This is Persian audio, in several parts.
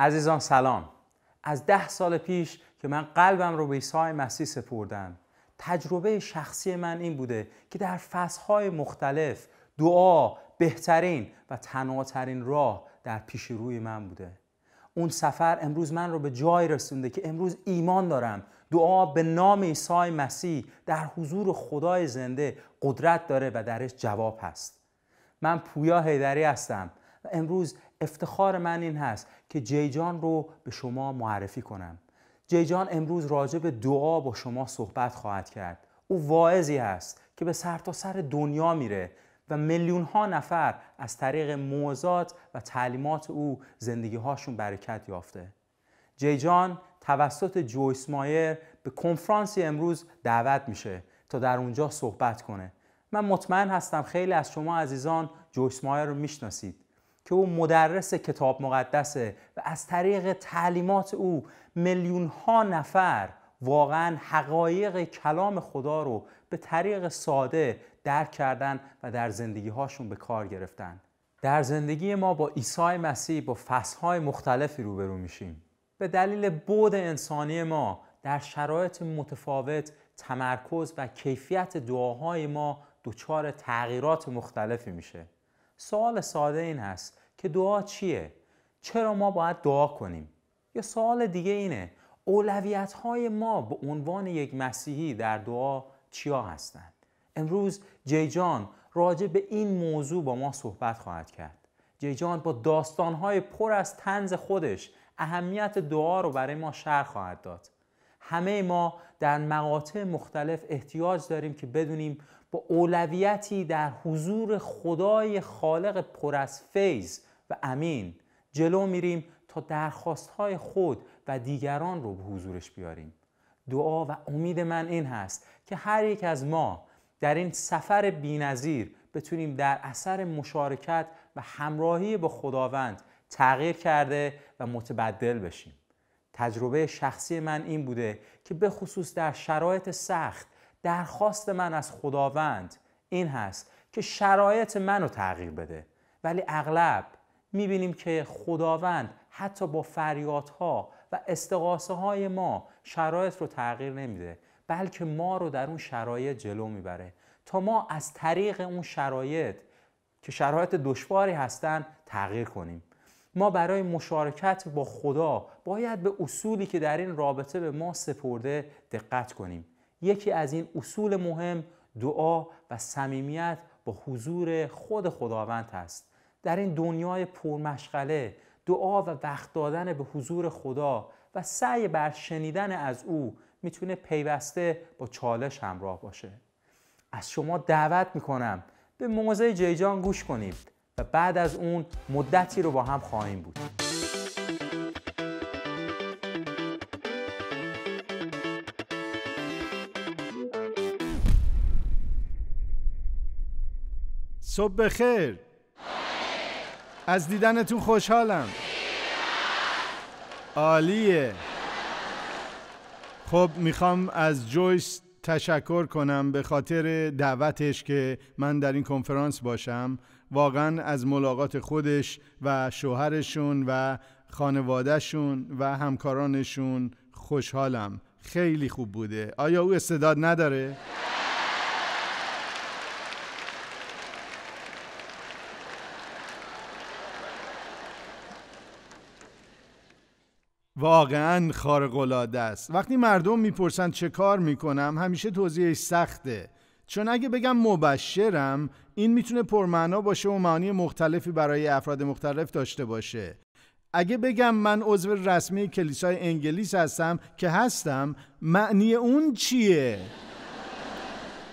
عزیزان سلام از ده سال پیش که من قلبم رو به عیسی مسیح سپردم تجربه شخصی من این بوده که در فصلهای مختلف دعا بهترین و تنهاترین راه در پیش روی من بوده اون سفر امروز من رو به جای رسونده که امروز ایمان دارم دعا به نام عیسی مسیح در حضور خدای زنده قدرت داره و درش جواب هست من پویا هیدری هستم و امروز افتخار من این هست که جیجان رو به شما معرفی کنم جیجان امروز راجع به دعا با شما صحبت خواهد کرد او واعظی هست که به سرتاسر سر دنیا میره و میلیون ها نفر از طریق موعظات و تعلیمات او زندگی هاشون برکت یافته جیجان توسط جویس مایر به کنفرانسی امروز دعوت میشه تا در اونجا صحبت کنه من مطمئن هستم خیلی از شما عزیزان جویس مایر رو میشناسید که او مدرس کتاب مقدسه و از طریق تعلیمات او میلیون ها نفر واقعا حقایق کلام خدا رو به طریق ساده درک کردن و در زندگی هاشون به کار گرفتن در زندگی ما با عیسی مسیح با فصلهای مختلفی روبرو میشیم به دلیل بود انسانی ما در شرایط متفاوت تمرکز و کیفیت دعاهای ما دچار تغییرات مختلفی میشه سوال ساده این هست که دعا چیه؟ چرا ما باید دعا کنیم؟ یا سوال دیگه اینه اولویت های ما به عنوان یک مسیحی در دعا چیا هستند؟ امروز جی جان راجع به این موضوع با ما صحبت خواهد کرد. جی جان با داستانهای پر از تنز خودش اهمیت دعا رو برای ما شرح خواهد داد. همه ما در مقاطع مختلف احتیاج داریم که بدونیم با اولویتی در حضور خدای خالق پر از فیض و امین جلو میریم تا های خود و دیگران رو به حضورش بیاریم دعا و امید من این هست که هر یک از ما در این سفر بینظیر بتونیم در اثر مشارکت و همراهی با خداوند تغییر کرده و متبدل بشیم تجربه شخصی من این بوده که به خصوص در شرایط سخت درخواست من از خداوند این هست که شرایط منو تغییر بده ولی اغلب میبینیم که خداوند حتی با فریادها و استقاسه های ما شرایط رو تغییر نمیده بلکه ما رو در اون شرایط جلو میبره تا ما از طریق اون شرایط که شرایط دشواری هستن تغییر کنیم ما برای مشارکت با خدا باید به اصولی که در این رابطه به ما سپرده دقت کنیم یکی از این اصول مهم دعا و صمیمیت با حضور خود خداوند است در این دنیای پرمشغله دعا و وقت دادن به حضور خدا و سعی بر شنیدن از او میتونه پیوسته با چالش همراه باشه از شما دعوت میکنم به موزه جیجان گوش کنید و بعد از اون مدتی رو با هم خواهیم بود صبح بخیر از دیدنتون خوشحالم عالیه خب میخوام از جویس تشکر کنم به خاطر دعوتش که من در این کنفرانس باشم واقعا از ملاقات خودش و شوهرشون و خانوادهشون و همکارانشون خوشحالم خیلی خوب بوده آیا او استعداد نداره؟ واقعا خارق است وقتی مردم میپرسند چه کار میکنم همیشه توضیحش سخته چون اگه بگم مبشرم این میتونه پرمعنا باشه و معنی مختلفی برای افراد مختلف داشته باشه اگه بگم من عضو رسمی کلیسای انگلیس هستم که هستم معنی اون چیه؟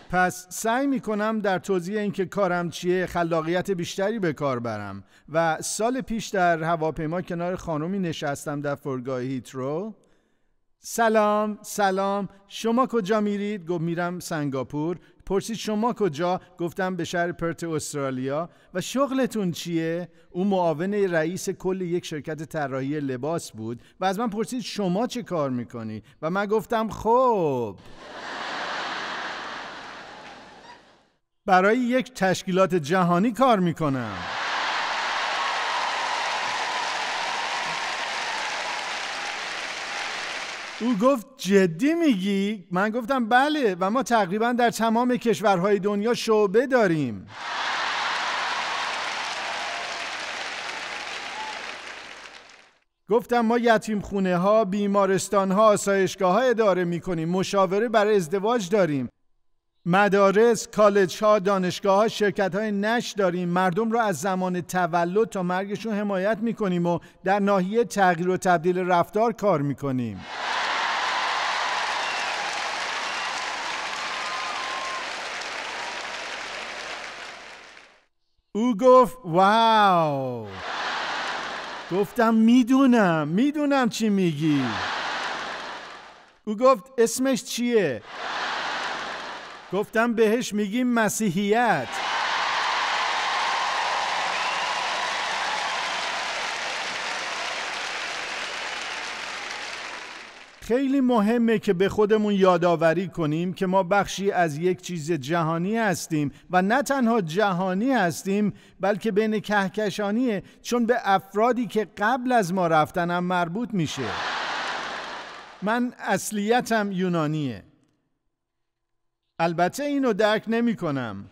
پس سعی میکنم در توضیح اینکه کارم چیه خلاقیت بیشتری به کار برم و سال پیش در هواپیما کنار خانومی نشستم در فرگاه هیترو سلام سلام شما کجا میرید؟ گفت میرم سنگاپور پرسید شما کجا گفتم به شهر پرت استرالیا و شغلتون چیه او معاون رئیس کل یک شرکت طراحی لباس بود و از من پرسید شما چه کار میکنی و من گفتم خب برای یک تشکیلات جهانی کار میکنم او گفت جدی میگی؟ من گفتم بله و ما تقریبا در تمام کشورهای دنیا شعبه داریم گفتم ما یتیم خونه ها، بیمارستان ها، آسایشگاه ها اداره می مشاوره برای ازدواج داریم. مدارس، کالج ها، دانشگاه ها، شرکت های نش داریم. مردم را از زمان تولد تا مرگشون حمایت می و در ناحیه تغییر و تبدیل رفتار کار می کنیم. او گفت واو گفتم میدونم میدونم چی میگی او گفت اسمش چیه گفتم بهش میگیم مسیحیت خیلی مهمه که به خودمون یادآوری کنیم که ما بخشی از یک چیز جهانی هستیم و نه تنها جهانی هستیم بلکه بین کهکشانیه چون به افرادی که قبل از ما هم مربوط میشه من اصلیتم یونانیه البته اینو درک نمی کنم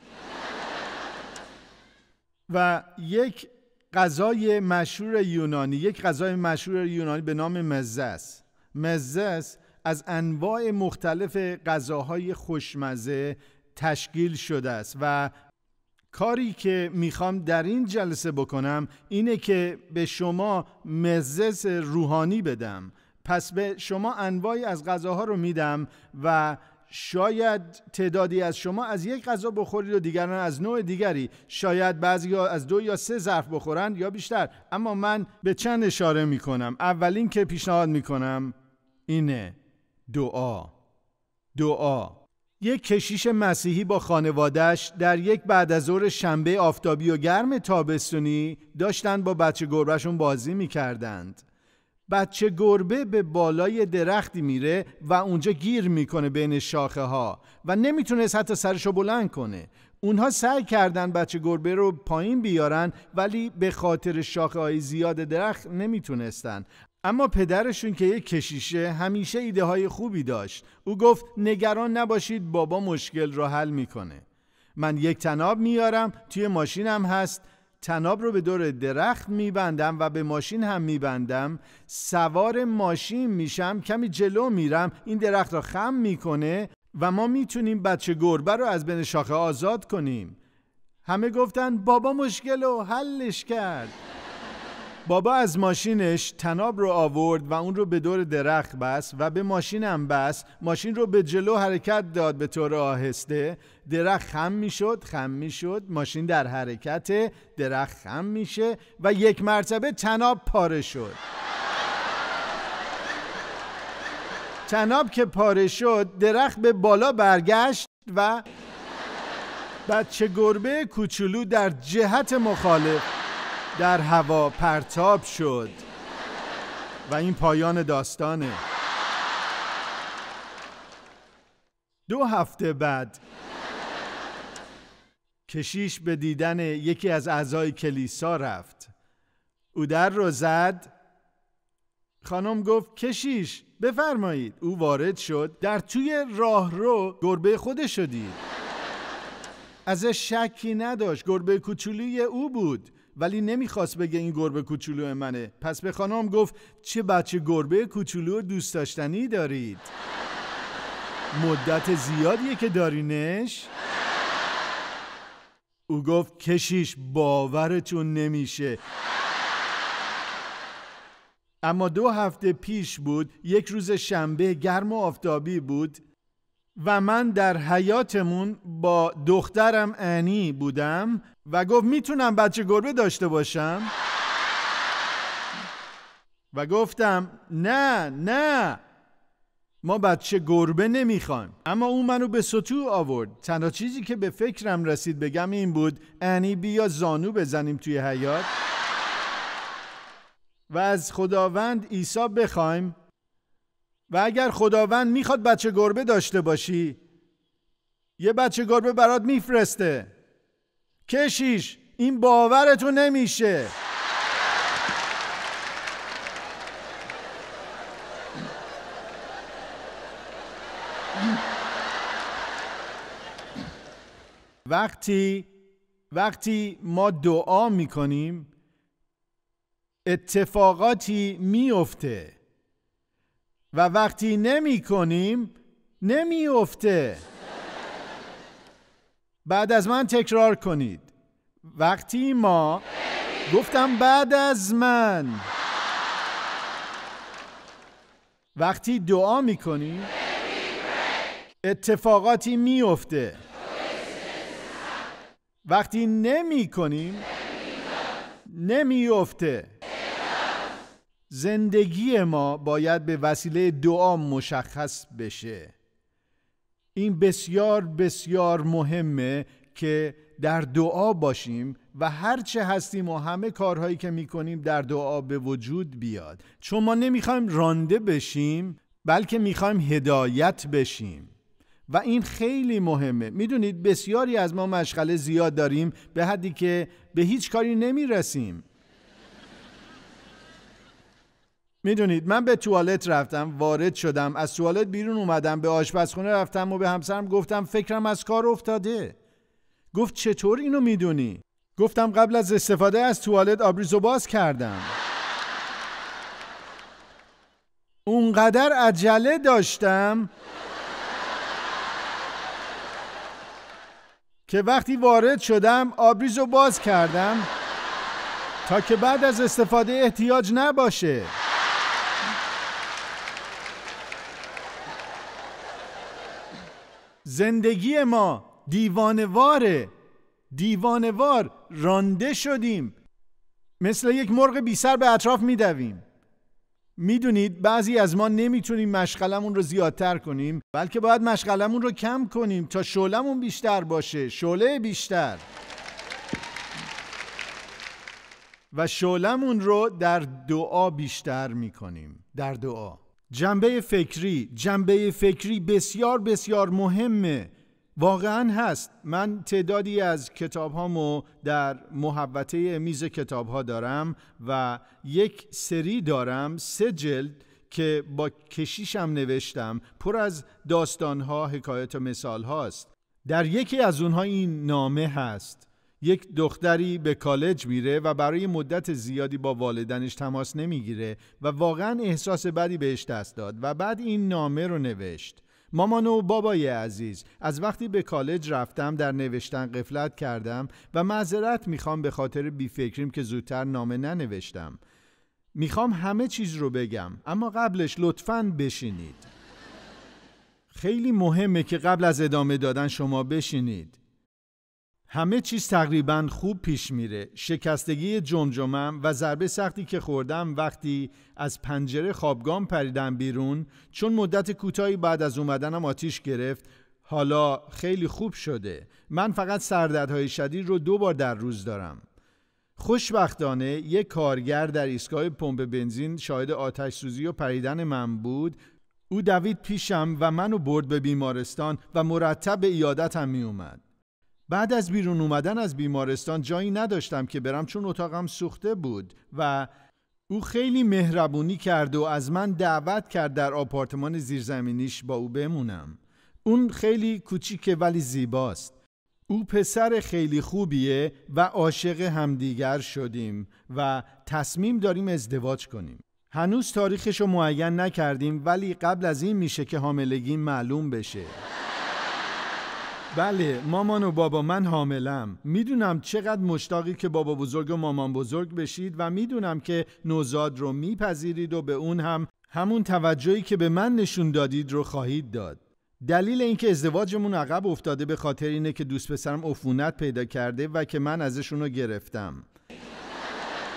و یک غذای مشهور یونانی یک غذای مشهور یونانی به نام مزه است مزس از انواع مختلف غذاهای خوشمزه تشکیل شده است و کاری که میخوام در این جلسه بکنم اینه که به شما مزز روحانی بدم پس به شما انواعی از غذاها رو میدم و شاید تعدادی از شما از یک غذا بخورید و دیگران از نوع دیگری شاید بعضی از دو یا سه ظرف بخورند یا بیشتر اما من به چند اشاره میکنم اولین که پیشنهاد میکنم اینه دعا دعا یک کشیش مسیحی با خانوادهش در یک بعد از ظهر شنبه آفتابی و گرم تابستونی داشتن با بچه گربهشون بازی میکردند. بچه گربه به بالای درختی میره و اونجا گیر میکنه بین شاخه ها و نمیتونست حتی سرشو بلند کنه. اونها سعی کردن بچه گربه رو پایین بیارن ولی به خاطر شاخه های زیاد درخت نمیتونستند. اما پدرشون که یک کشیشه همیشه ایده های خوبی داشت او گفت نگران نباشید بابا مشکل را حل میکنه من یک تناب میارم توی ماشینم هست تناب رو به دور درخت میبندم و به ماشین هم میبندم سوار ماشین میشم کمی جلو میرم این درخت را خم میکنه و ما میتونیم بچه گربه رو از بین شاخه آزاد کنیم همه گفتن بابا مشکل رو حلش کرد بابا از ماشینش تناب رو آورد و اون رو به دور درخت بست و به ماشینم بست ماشین رو به جلو حرکت داد به طور آهسته درخت خم میشد خم میشد ماشین در حرکت درخت خم میشه و یک مرتبه تناب پاره شد تناب که پاره شد درخت به بالا برگشت و بچه گربه کوچولو در جهت مخالف در هوا پرتاب شد و این پایان داستانه دو هفته بعد کشیش به دیدن یکی از اعضای کلیسا رفت او در رو زد خانم گفت کشیش بفرمایید او وارد شد در توی راهرو گربه خودش شدید ازش شکی نداشت گربه کوچولی او بود ولی نمیخواست بگه این گربه کوچولو منه پس به خانم گفت چه بچه گربه کوچولو دوست داشتنی دارید مدت زیادیه که دارینش او گفت کشیش باورتون نمیشه اما دو هفته پیش بود یک روز شنبه گرم و آفتابی بود و من در حیاتمون با دخترم انی بودم و گفت میتونم بچه گربه داشته باشم و گفتم نه نه ما بچه گربه نمیخوایم اما او منو به ستو آورد تنها چیزی که به فکرم رسید بگم این بود انی یعنی بیا زانو بزنیم توی حیات و از خداوند عیسی بخوایم و اگر خداوند میخواد بچه گربه داشته باشی یه بچه گربه برات میفرسته کشیش این باورتون نمیشه وقتی وقتی ما دعا میکنیم اتفاقاتی میفته و وقتی نمیکنیم کنیم بعد از من تکرار کنید وقتی ما گفتم بعد از من وقتی دعا میکنیم اتفاقاتی میفته وقتی نمی کنیم نمیفته زندگی ما باید به وسیله دعا مشخص بشه این بسیار بسیار مهمه که در دعا باشیم و هرچه هستیم و همه کارهایی که میکنیم در دعا به وجود بیاد چون ما نمیخوایم رانده بشیم بلکه میخوایم هدایت بشیم و این خیلی مهمه میدونید بسیاری از ما مشغله زیاد داریم به حدی که به هیچ کاری نمیرسیم میدونید من به توالت رفتم وارد شدم از توالت بیرون اومدم به آشپزخونه رفتم و به همسرم گفتم فکرم از کار افتاده گفت چطور اینو میدونی گفتم قبل از استفاده از توالت آبریزو باز کردم اونقدر عجله داشتم که وقتی وارد شدم آبریزو باز کردم تا که بعد از استفاده احتیاج نباشه زندگی ما دیوانواره دیوانوار رانده شدیم مثل یک مرغ بی سر به اطراف میدویم میدونید بعضی از ما نمیتونیم مشغلمون رو زیادتر کنیم بلکه باید مشغلمون رو کم کنیم تا شعلمون بیشتر باشه شعله بیشتر و شعلمون رو در دعا بیشتر میکنیم در دعا جنبه فکری جنبه فکری بسیار بسیار مهمه واقعا هست من تعدادی از کتاب هامو در محوطه میز کتاب ها دارم و یک سری دارم سه جلد که با کشیشم نوشتم پر از داستان ها حکایت و مثال هاست در یکی از اونها این نامه هست یک دختری به کالج میره و برای مدت زیادی با والدنش تماس نمیگیره و واقعا احساس بدی بهش دست داد و بعد این نامه رو نوشت مامان و بابای عزیز از وقتی به کالج رفتم در نوشتن قفلت کردم و معذرت میخوام به خاطر بیفکریم که زودتر نامه ننوشتم میخوام همه چیز رو بگم اما قبلش لطفا بشینید خیلی مهمه که قبل از ادامه دادن شما بشینید همه چیز تقریبا خوب پیش میره شکستگی جمجمم و ضربه سختی که خوردم وقتی از پنجره خوابگام پریدم بیرون چون مدت کوتاهی بعد از اومدنم آتیش گرفت حالا خیلی خوب شده من فقط سردردهای شدید رو دو بار در روز دارم خوشبختانه یک کارگر در ایستگاه پمپ بنزین شاهد آتش سوزی و پریدن من بود او دوید پیشم و منو برد به بیمارستان و مرتب به ایادتم می اومد بعد از بیرون اومدن از بیمارستان جایی نداشتم که برم چون اتاقم سوخته بود و او خیلی مهربونی کرد و از من دعوت کرد در آپارتمان زیرزمینیش با او بمونم. اون خیلی کوچیکه ولی زیباست. او پسر خیلی خوبیه و عاشق همدیگر شدیم و تصمیم داریم ازدواج کنیم. هنوز تاریخش رو معین نکردیم ولی قبل از این میشه که حاملگی معلوم بشه. بله مامان و بابا من حاملم میدونم چقدر مشتاقی که بابا بزرگ و مامان بزرگ بشید و میدونم که نوزاد رو میپذیرید و به اون هم همون توجهی که به من نشون دادید رو خواهید داد دلیل اینکه ازدواجمون عقب افتاده به خاطر اینه که دوست پسرم عفونت پیدا کرده و که من ازشون رو گرفتم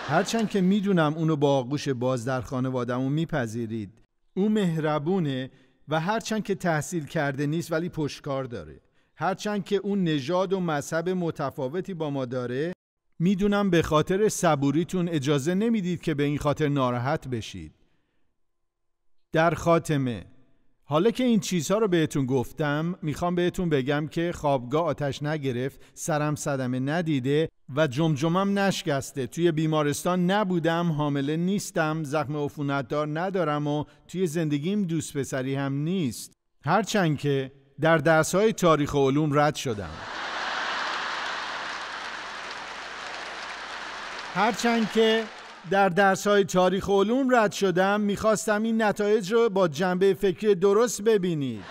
هرچند که میدونم اونو با آغوش باز در خانوادمون میپذیرید او مهربونه و هرچند که تحصیل کرده نیست ولی پشکار داره هرچند که اون نژاد و مذهب متفاوتی با ما داره میدونم به خاطر صبوریتون اجازه نمیدید که به این خاطر ناراحت بشید در خاتمه حالا که این چیزها رو بهتون گفتم میخوام بهتون بگم که خوابگاه آتش نگرفت سرم صدمه ندیده و جمجمم نشکسته توی بیمارستان نبودم حامله نیستم زخم عفونتدار ندارم و توی زندگیم دوست پسری هم نیست هرچند که در درس های تاریخ و علوم رد شدم هرچند که در درس های تاریخ و علوم رد شدم میخواستم این نتایج رو با جنبه فکری درست ببینید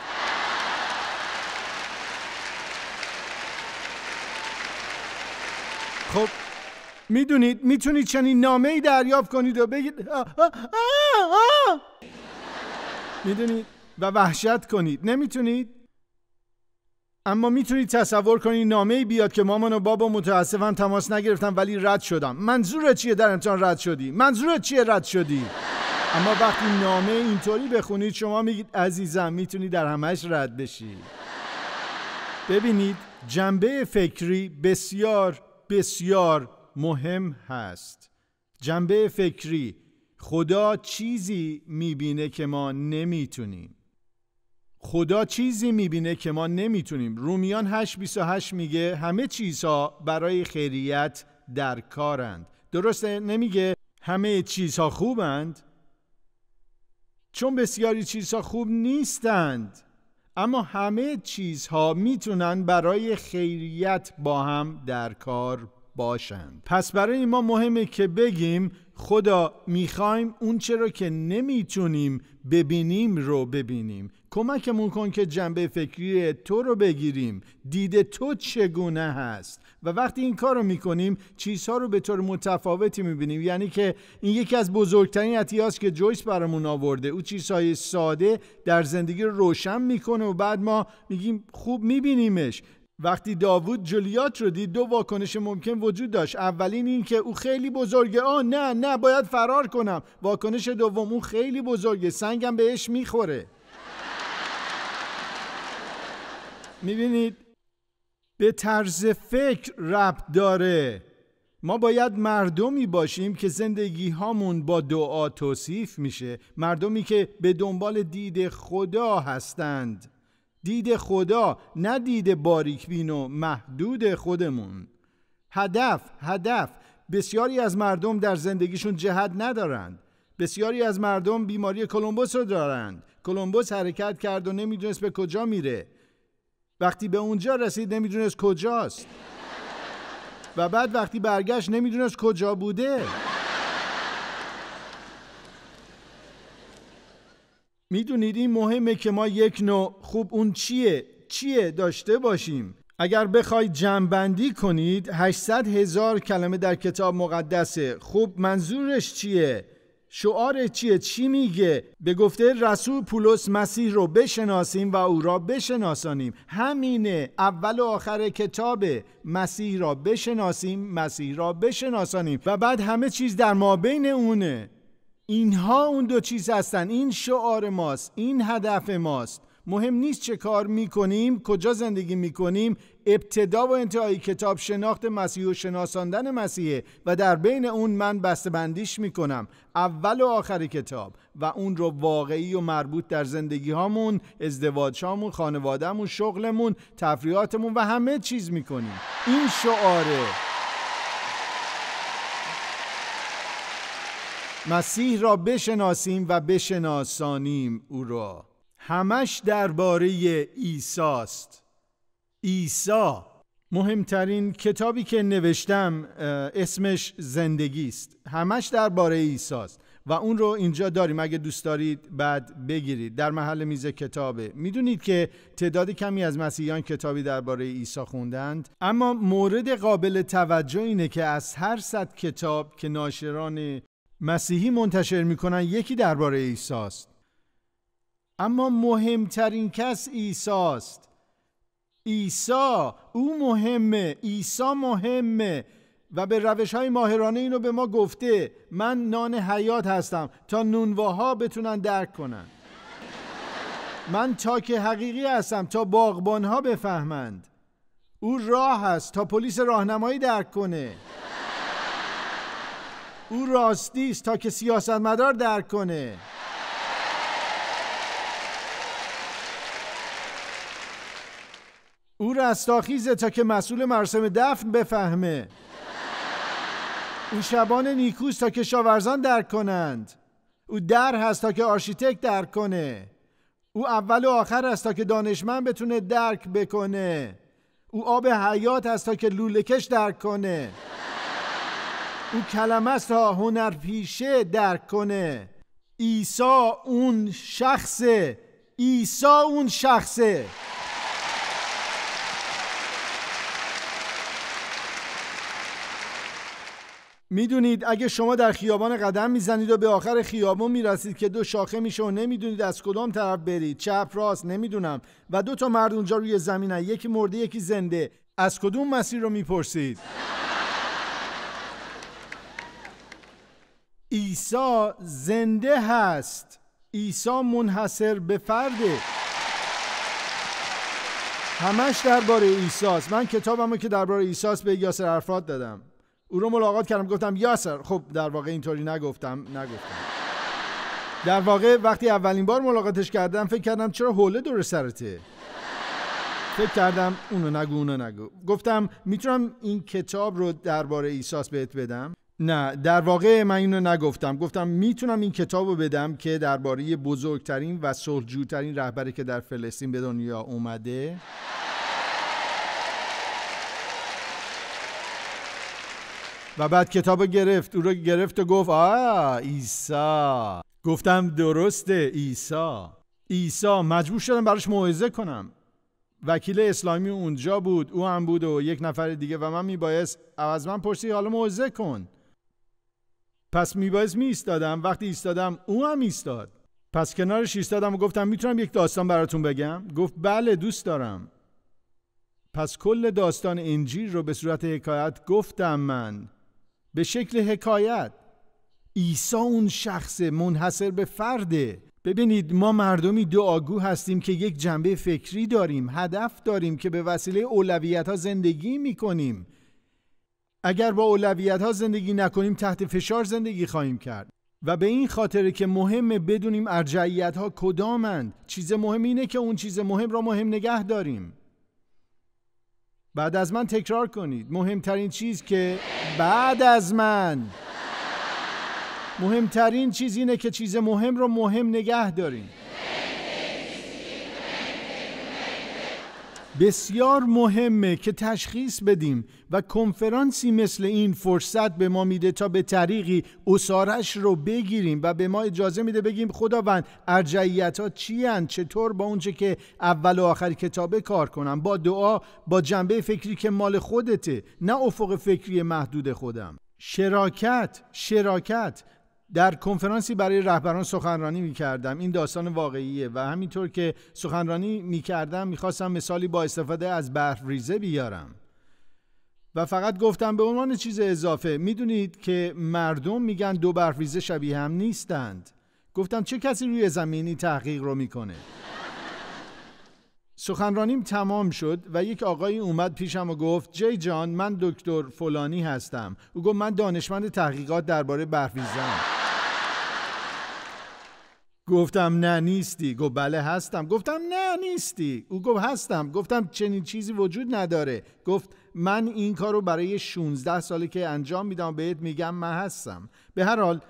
خب میدونید میتونید چنین نامه ای دریافت کنید و بگید میدونید و وحشت کنید نمیتونید اما میتونید تصور کنی نامه بیاد که مامان و بابا متاسفم تماس نگرفتم ولی رد شدم منظور چیه در امتحان رد شدی منظور چیه رد شدی اما وقتی نامه اینطوری بخونید شما میگید عزیزم میتونی در همش رد بشی ببینید جنبه فکری بسیار بسیار مهم هست جنبه فکری خدا چیزی میبینه که ما نمیتونیم خدا چیزی میبینه که ما نمیتونیم رومیان 8:28 میگه همه چیزها برای خیریت در کارند درسته نمیگه همه چیزها خوبند چون بسیاری چیزها خوب نیستند اما همه چیزها میتونن برای خیریت با هم در کار باشند پس برای ما مهمه که بگیم خدا میخوایم اون چرا که نمیتونیم ببینیم رو ببینیم کمکمون کن که جنبه فکری تو رو بگیریم دید تو چگونه هست و وقتی این کار رو میکنیم چیزها رو به طور متفاوتی میبینیم یعنی که این یکی از بزرگترین اتیاز که جویس برامون آورده او چیزهای ساده در زندگی رو روشن میکنه و بعد ما میگیم خوب میبینیمش وقتی داوود جولیات رو دید دو واکنش ممکن وجود داشت اولین این که او خیلی بزرگه آه نه نه باید فرار کنم واکنش دوم اون خیلی بزرگه سنگم بهش میخوره میبینید به طرز فکر ربط داره ما باید مردمی باشیم که زندگی هامون با دعا توصیف میشه مردمی که به دنبال دید خدا هستند دید خدا نه دید باریکبین و محدود خودمون هدف هدف بسیاری از مردم در زندگیشون جهت ندارند بسیاری از مردم بیماری کلمبوس رو دارند کلمبوس حرکت کرد و نمیدونست به کجا میره وقتی به اونجا رسید نمیدونست کجاست و بعد وقتی برگشت نمیدونست کجا بوده میدونید این مهمه که ما یک نوع خوب اون چیه چیه داشته باشیم اگر بخواید جمعبندی کنید 800 هزار کلمه در کتاب مقدسه خوب منظورش چیه شعار چیه چی میگه به گفته رسول پولس مسیح رو بشناسیم و او را بشناسانیم همینه اول و آخر کتاب مسیح را بشناسیم مسیح را بشناسانیم و بعد همه چیز در بین اونه اینها اون دو چیز هستن این شعار ماست این هدف ماست مهم نیست چه کار میکنیم کجا زندگی میکنیم ابتدا و انتهای کتاب شناخت مسیح و شناساندن مسیحه و در بین اون من بندیش میکنم اول و آخر کتاب و اون رو واقعی و مربوط در زندگی هامون ازدواج هامون خانوادهمون شغلمون تفریحاتمون و همه چیز میکنیم این شعاره مسیح را بشناسیم و بشناسانیم او را همش درباره ایساست ایسا مهمترین کتابی که نوشتم اسمش زندگی است همش درباره ایساست و اون رو اینجا داریم اگه دوست دارید بعد بگیرید در محل میز کتابه میدونید که تعداد کمی از مسیحیان کتابی درباره عیسی خوندند اما مورد قابل توجه اینه که از هر صد کتاب که ناشران مسیحی منتشر میکنن یکی درباره عیسی است اما مهمترین کس ایساست ایسا او مهمه ایسا مهمه و به روش های ماهرانه اینو به ما گفته من نان حیات هستم تا نونواها بتونن درک کنن من تاک حقیقی هستم تا باغبان ها بفهمند او راه است تا پلیس راهنمایی درک کنه او راستی است تا که سیاستمدار درک کنه او رستاخیزه تا که مسئول مراسم دفن بفهمه او شبان نیکوست تا که شاورزان درک کنند او در هست تا که آرشیتک درک کنه او اول و آخر است تا که دانشمند بتونه درک بکنه او آب حیات است تا که لولکش درک کنه او کلمه است تا هنرپیشه درک کنه عیسی اون شخصه عیسی اون شخصه میدونید اگه شما در خیابان قدم میزنید و به آخر خیابان میرسید که دو شاخه میشه و نمیدونید از کدام طرف برید چپ راست نمیدونم و دو تا مرد اونجا روی زمینه یکی مرده یکی زنده از کدوم مسیر رو میپرسید ایسا زنده هست ایسا منحصر به فرده همش درباره عیسی من رو که درباره عیسی به یاسر عرفات دادم او رو ملاقات کردم گفتم یاسر خب در واقع اینطوری نگفتم نگفتم در واقع وقتی اولین بار ملاقاتش کردم فکر کردم چرا حوله دور سرته فکر کردم اونو نگو اونو نگو گفتم میتونم این کتاب رو درباره ایساس بهت بدم نه در واقع من اینو نگفتم گفتم میتونم این کتاب رو بدم که درباره بزرگترین و سلجوترین رهبری که در فلسطین به دنیا اومده و بعد کتاب گرفت او رو گرفت و گفت آ ایسا گفتم درسته ایسا ایسا مجبور شدم براش موعظه کنم وکیل اسلامی اونجا بود او هم بود و یک نفر دیگه و من میبایست از من پرسید حالا موعظه کن پس میبایست میستادم وقتی ایستادم او هم ایستاد پس کنارش ایستادم و گفتم میتونم یک داستان براتون بگم گفت بله دوست دارم پس کل داستان انجیل رو به صورت حکایت گفتم من به شکل حکایت عیسی اون شخص منحصر به فرده ببینید ما مردمی آگو هستیم که یک جنبه فکری داریم هدف داریم که به وسیله اولویت ها زندگی می کنیم اگر با اولویت ها زندگی نکنیم تحت فشار زندگی خواهیم کرد و به این خاطره که مهمه بدونیم ارجعیت ها کدامند چیز مهم اینه که اون چیز مهم را مهم نگه داریم بعد از من تکرار کنید مهمترین چیز که بعد از من مهمترین چیز اینه که چیز مهم رو مهم نگه داریم بسیار مهمه که تشخیص بدیم و کنفرانسی مثل این فرصت به ما میده تا به طریقی اسارش رو بگیریم و به ما اجازه میده بگیم خداوند ارجعیت ها چی چطور با اونچه که اول و آخر کتابه کار کنم با دعا با جنبه فکری که مال خودته نه افق فکری محدود خودم شراکت شراکت در کنفرانسی برای رهبران سخنرانی می کردم این داستان واقعیه و همینطور که سخنرانی می کردم خواستم مثالی با استفاده از برف بیارم و فقط گفتم به عنوان چیز اضافه میدونید که مردم میگن دو برف ریزه شبیه هم نیستند گفتم چه کسی روی زمینی تحقیق رو میکنه سخنرانیم تمام شد و یک آقایی اومد پیشم و گفت جی جان من دکتر فلانی هستم او گفت من دانشمند تحقیقات درباره برفیزم گفتم نه نیستی گفت بله هستم گفتم نه نیستی او گفت هستم گفتم چنین چیزی وجود نداره گفت من این کار رو برای 16 ساله که انجام میدم بهت میگم من هستم به هر حال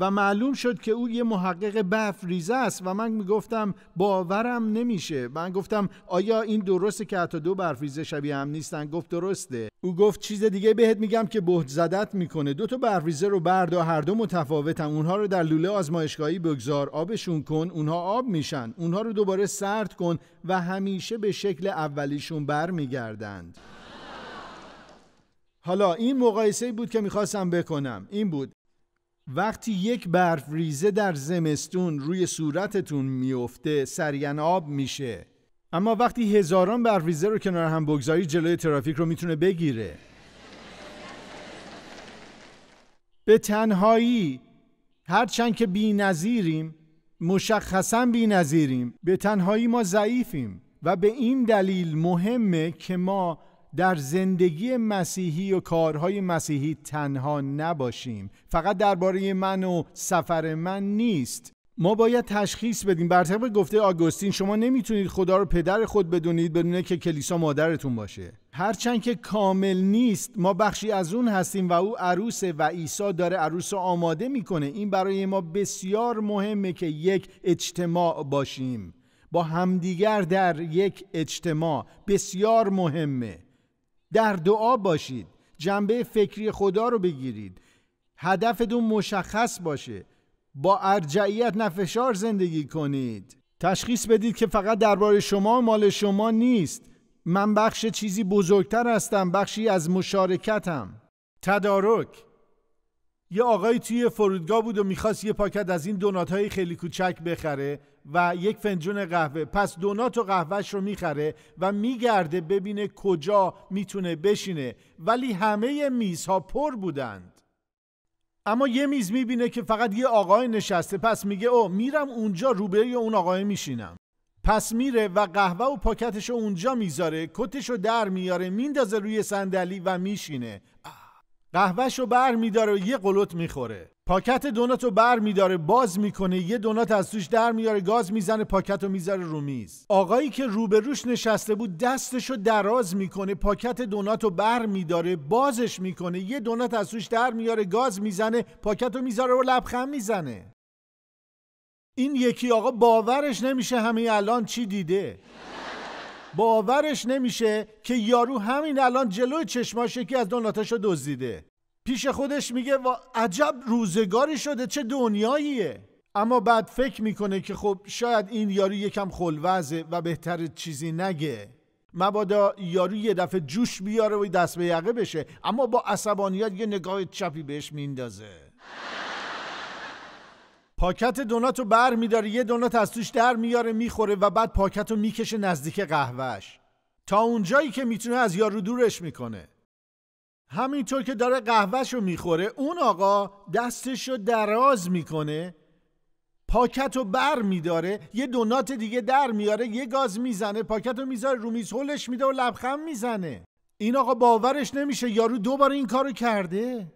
و معلوم شد که او یه محقق بفریزه است و من میگفتم باورم نمیشه من گفتم آیا این درسته که حتی دو برفریزه شبیه هم نیستن گفت درسته او گفت چیز دیگه بهت میگم که بهت زدت میکنه دو تا برفریزه رو بردا هر دو متفاوتن اونها رو در لوله آزمایشگاهی بگذار آبشون کن اونها آب میشن اونها رو دوباره سرد کن و همیشه به شکل اولیشون برمیگردند حالا این مقایسه بود که میخواستم بکنم این بود وقتی یک برف ریزه در زمستون روی صورتتون میفته سریعا آب میشه اما وقتی هزاران برف ریزه رو کنار هم بگذاری جلوی ترافیک رو میتونه بگیره به تنهایی هرچند که بی نظیریم مشخصا بی نظیریم به تنهایی ما ضعیفیم و به این دلیل مهمه که ما در زندگی مسیحی و کارهای مسیحی تنها نباشیم فقط درباره من و سفر من نیست ما باید تشخیص بدیم بر طبق گفته آگوستین شما نمیتونید خدا رو پدر خود بدونید بدون که کلیسا مادرتون باشه هرچند که کامل نیست ما بخشی از اون هستیم و او عروسه و عیسی داره عروس رو آماده میکنه این برای ما بسیار مهمه که یک اجتماع باشیم با همدیگر در یک اجتماع بسیار مهمه در دعا باشید جنبه فکری خدا رو بگیرید هدفتون مشخص باشه با ارجعیت نفشار زندگی کنید تشخیص بدید که فقط درباره شما و مال شما نیست من بخش چیزی بزرگتر هستم بخشی از مشارکتم تدارک یه آقایی توی فرودگاه بود و میخواست یه پاکت از این دونات های خیلی کوچک بخره و یک فنجون قهوه پس دونات و قهوهش رو میخره و میگرده ببینه کجا میتونه بشینه ولی همه میزها پر بودند اما یه میز میبینه که فقط یه آقای نشسته پس میگه او میرم اونجا روبروی اون آقای میشینم پس میره و قهوه و پاکتش رو اونجا میذاره کتش رو در میاره میندازه روی صندلی و میشینه قهوهش رو بر میداره و یه قلط میخوره پاکت دونات رو بر میداره باز میکنه یه دونات از توش در میاره گاز میزنه پاکت رو میذاره رو میز آقایی که روبروش نشسته بود دستش رو دراز میکنه پاکت دونات رو بر میداره بازش میکنه یه دونات از توش در میاره گاز میزنه پاکت رو میذاره و لبخند میزنه این یکی آقا باورش نمیشه همین الان چی دیده باورش نمیشه که یارو همین الان جلوی چشماش یکی از دوناتاشو دزدیده پیش خودش میگه و عجب روزگاری شده چه دنیاییه اما بعد فکر میکنه که خب شاید این یارو یکم خلوزه و بهتر چیزی نگه مبادا یارو یه دفعه جوش بیاره و دست به یقه بشه اما با عصبانیت یه نگاه چپی بهش میندازه پاکت دونات رو بر میداره یه دونات از توش در میاره میخوره و بعد پاکت رو میکشه نزدیک قهوهش تا اونجایی که میتونه از یارو دورش میکنه همینطور که داره قهوهش رو میخوره اون آقا دستش دراز میکنه پاکت رو بر میداره یه دونات دیگه در میاره یه گاز میزنه پاکت رو میذاره رو میز میده و لبخند میزنه این آقا باورش نمیشه یارو دوباره این کارو کرده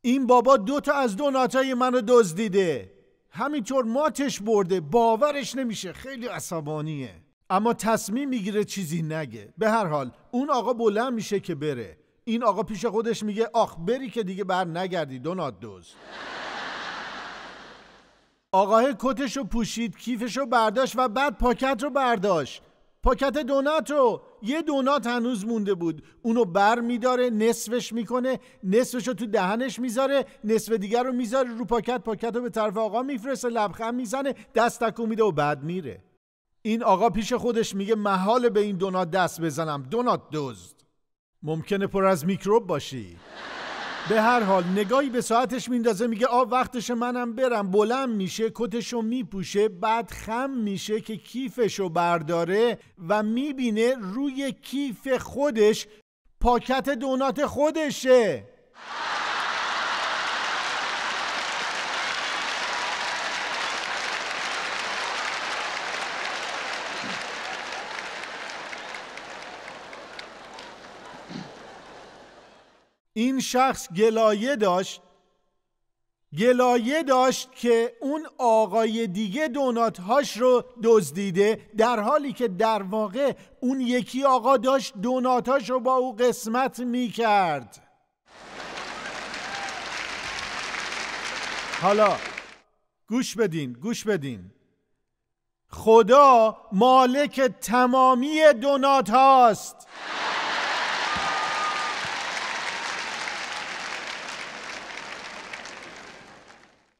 این بابا دو تا از دوناتای منو دزدیده همینطور ماتش برده باورش نمیشه خیلی عصبانیه اما تصمیم میگیره چیزی نگه به هر حال اون آقا بلند میشه که بره این آقا پیش خودش میگه آخ بری که دیگه بر نگردی دونات دوز آقاه کتش رو پوشید کیفش رو برداشت و بعد پاکت رو برداشت پاکت دونات رو یه دونات هنوز مونده بود اونو بر میداره نصفش میکنه نصفش رو تو دهنش میذاره نصف دیگر رو میذاره رو پاکت پاکت رو به طرف آقا میفرسته لبخند میزنه دست تکو میده و بعد میره این آقا پیش خودش میگه محال به این دونات دست بزنم دونات دزد ممکنه پر از میکروب باشی به هر حال نگاهی به ساعتش میندازه میگه آ وقتش منم برم بلند میشه کتشو میپوشه بعد خم میشه که کیفشو برداره و میبینه روی کیف خودش پاکت دونات خودشه این شخص گلایه داشت گلایه داشت که اون آقای دیگه دونات هاش رو دزدیده در حالی که در واقع اون یکی آقا داشت هاش رو با او قسمت می کرد حالا گوش بدین گوش بدین خدا مالک تمامی دونات هاست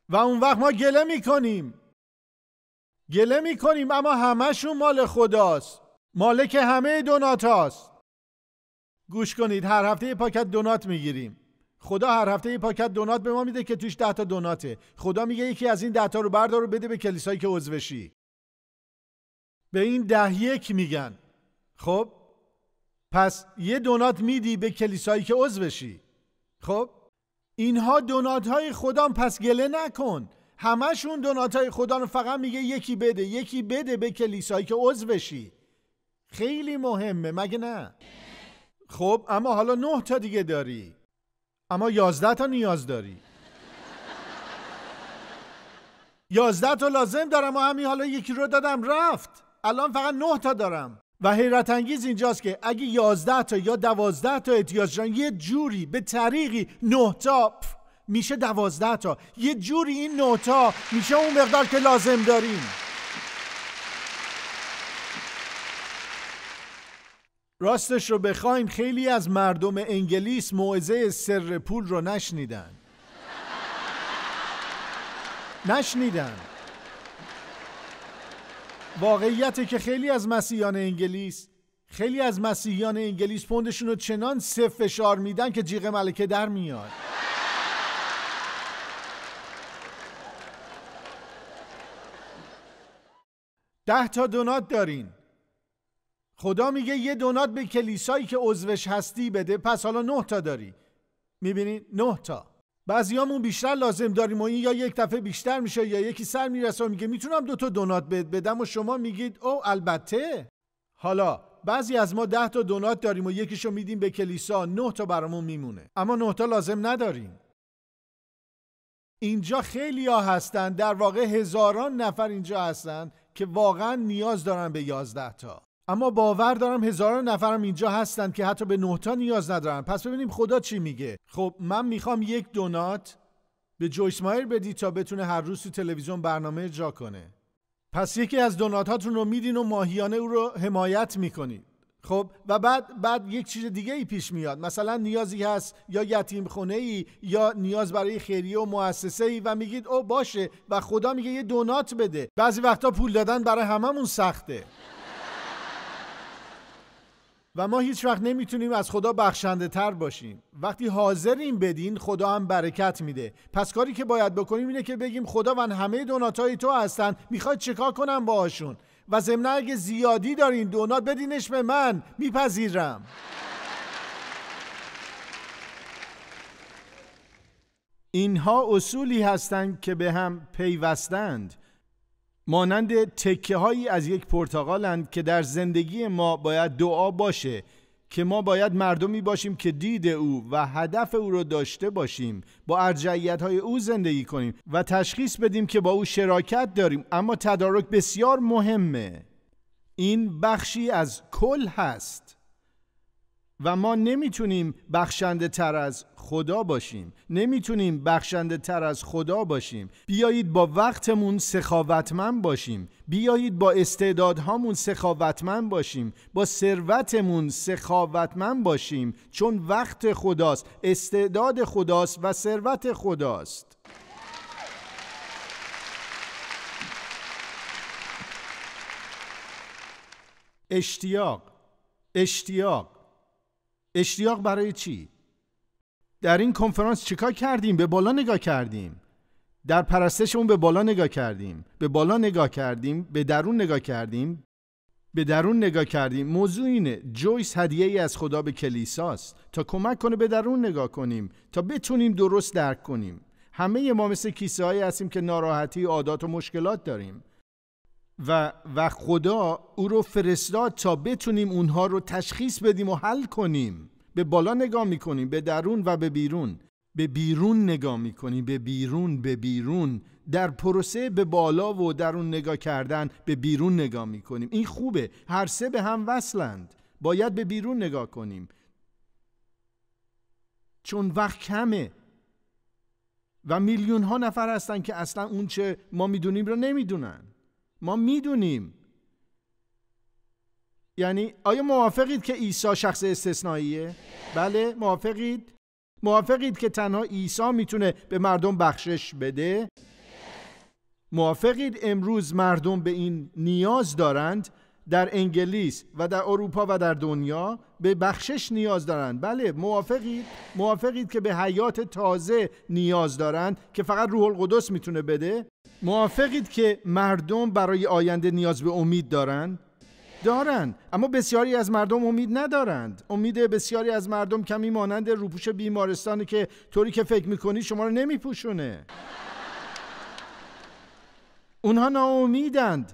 و اون وقت ما گله میکنیم گله کنیم، اما همهشون مال خداست مالک همه دونات گوش کنید هر هفته یه پاکت دونات میگیریم خدا هر هفته یه پاکت دونات به ما میده که توش ده تا دوناته خدا میگه یکی از این ده تا رو بردار و بده به کلیسایی که عضوشی به این ده یک میگن خب پس یه دونات میدی به کلیسایی که عضوشی. خب اینها دونات های خودم پس گله نکن همشون دونات های خدا رو فقط میگه یکی بده یکی بده به کلیسایی که بشی. خیلی مهمه مگه نه خب اما حالا نه تا دیگه داری اما یازده تا نیاز داری یازده تا لازم دارم و همین حالا یکی رو دادم رفت الان فقط نه تا دارم و حیرت انگیز اینجاست که اگه 11 تا یا دوازده تا دارن یه جوری به طریقی نه تا میشه دوازده تا یه جوری این نه تا میشه اون مقدار که لازم داریم راستش رو بخوایم خیلی از مردم انگلیس موعظه سر پول رو نشنیدن نشنیدن واقعیت که خیلی از مسیحیان انگلیس خیلی از مسیحیان انگلیس پوندشون رو چنان صف فشار میدن که جیغ ملکه در میاد ده تا دونات دارین خدا میگه یه دونات به کلیسایی که عضوش هستی بده پس حالا نه تا داری میبینین؟ نه تا بعضیامون بیشتر لازم داریم و این یا یک دفعه بیشتر میشه یا یکی سر میرسه و میگه میتونم دو دونات بدم و شما میگید او البته حالا بعضی از ما ده تا دونات داریم و یکیشو میدیم به کلیسا نه تا برامون میمونه اما نه تا لازم نداریم اینجا خیلی ها هستن در واقع هزاران نفر اینجا هستن که واقعا نیاز دارن به یازده تا اما باور دارم هزاران نفرم اینجا هستن که حتی به نهتا نیاز ندارن پس ببینیم خدا چی میگه خب من میخوام یک دونات به جویس مایر بدی تا بتونه هر روز تو تلویزیون برنامه جا کنه پس یکی از دونات هاتون رو میدین و ماهیانه او رو حمایت میکنید خب و بعد بعد یک چیز دیگه ای پیش میاد مثلا نیازی هست یا یتیم خونه ای یا نیاز برای خیریه و مؤسسه ای و میگید او باشه و خدا میگه یه دونات بده بعضی وقتا پول دادن برای هممون سخته و ما هیچ وقت نمیتونیم از خدا بخشنده تر باشیم وقتی حاضریم بدین خدا هم برکت میده پس کاری که باید بکنیم اینه که بگیم خدا خداوند همه دوناتای تو هستن میخوای چکار کنم باهاشون و ضمنا اگه زیادی دارین دونات بدینش به من میپذیرم اینها اصولی هستند که به هم پیوستند مانند تکه هایی از یک پرتغالند که در زندگی ما باید دعا باشه که ما باید مردمی باشیم که دید او و هدف او رو داشته باشیم با ارجعیت های او زندگی کنیم و تشخیص بدیم که با او شراکت داریم اما تدارک بسیار مهمه این بخشی از کل هست و ما نمیتونیم بخشنده تر از خدا باشیم نمیتونیم بخشنده تر از خدا باشیم بیایید با وقتمون سخاوتمند باشیم بیایید با استعدادهامون سخاوتمند باشیم با ثروتمون سخاوتمند باشیم چون وقت خداست استعداد خداست و ثروت خداست اشتیاق اشتیاق اشتیاق برای چی؟ در این کنفرانس چیکار کردیم؟ به بالا نگاه کردیم. در پرستش اون به بالا نگاه کردیم. به بالا نگاه کردیم. به درون نگاه کردیم. به درون نگاه کردیم. موضوع اینه جویس هدیه ای از خدا به کلیساست تا کمک کنه به درون نگاه کنیم تا بتونیم درست درک کنیم. همه ما مثل کیسه هستیم که ناراحتی، عادات و مشکلات داریم. و, و خدا او رو فرستاد تا بتونیم اونها رو تشخیص بدیم و حل کنیم به بالا نگاه میکنیم به درون و به بیرون به بیرون نگاه میکنیم به بیرون به بیرون در پروسه به بالا و درون نگاه کردن به بیرون نگاه میکنیم این خوبه هر سه به هم وصلند باید به بیرون نگاه کنیم چون وقت کمه و میلیون ها نفر هستن که اصلا اونچه ما میدونیم رو نمیدونن ما میدونیم یعنی آیا موافقید که عیسی شخص استثنائیه؟ بله موافقید؟ موافقید که تنها عیسی میتونه به مردم بخشش بده؟ موافقید امروز مردم به این نیاز دارند در انگلیس و در اروپا و در دنیا به بخشش نیاز دارند بله موافقید موافقید که به حیات تازه نیاز دارند که فقط روح القدس میتونه بده موافقید که مردم برای آینده نیاز به امید دارند دارند اما بسیاری از مردم امید ندارند امید بسیاری از مردم کمی مانند روپوش بیمارستانی که طوری که فکر میکنی شما رو نمیپوشونه اونها ناامیدند